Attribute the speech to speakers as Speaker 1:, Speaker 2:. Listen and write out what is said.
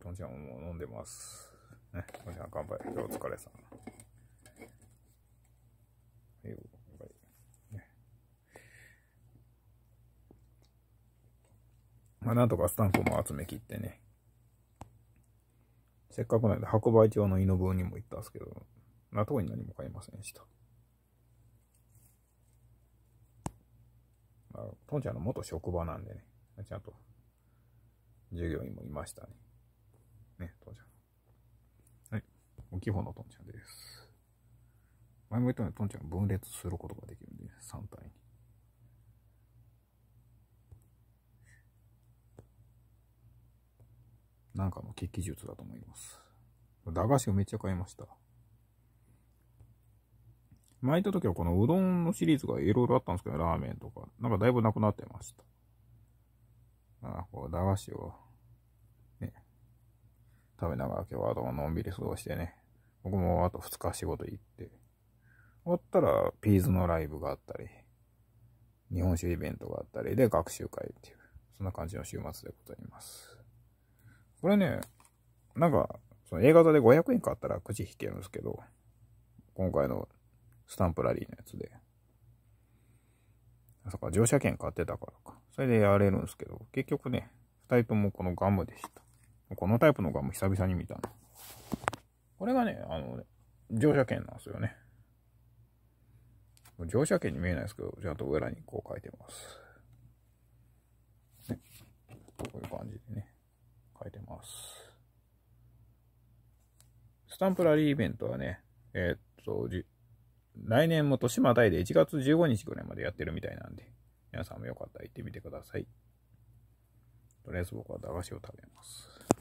Speaker 1: とんちゃんももう飲んでます。ね、とんちゃん乾杯。今日お疲れさん。はい乾杯。ね。まあ、なんとかスタンプも集めきってね。せっかくなんで、白梅町の犬分にも行ったんですけど、納豆に何も買いませんでした。まあ、とんちゃんの元職場なんでね、ちゃんと従業員もいましたね。ね、とんちゃん。はい。大きい方のとんちゃんです。前も言ったようにとんちゃん分裂することができるんで、ね、3体に。なんかの血気術だと思います。駄菓子をめっちゃ買いました。巻いた時はこのうどんのシリーズがいろいろあったんですけど、ラーメンとか。なんかだいぶなくなってました。ああ、こう、駄菓子を食べながら今日は頭のんびり過ごしてね。僕もあと2日仕事行って。終わったら、ピーズのライブがあったり、日本酒イベントがあったり、で、学習会っていう、そんな感じの週末でございます。これね、なんか、その A 型で500円買ったら口引けるんですけど、今回のスタンプラリーのやつで。そっか乗車券買ってたからか。それでやれるんですけど、結局ね、二人ともこのガムでした。このタイプのガム久々に見たな。これがね、あの、乗車券なんですよね。乗車券に見えないですけど、ちゃんと裏にこう書いてます。ね、こういう感じでね、書いてます。スタンプラリーイベントはね、えー、っと、来年も年またいで1月15日ぐらいまでやってるみたいなんで、皆さんもよかったら行ってみてください。とりあえず僕は駄菓子を食べます。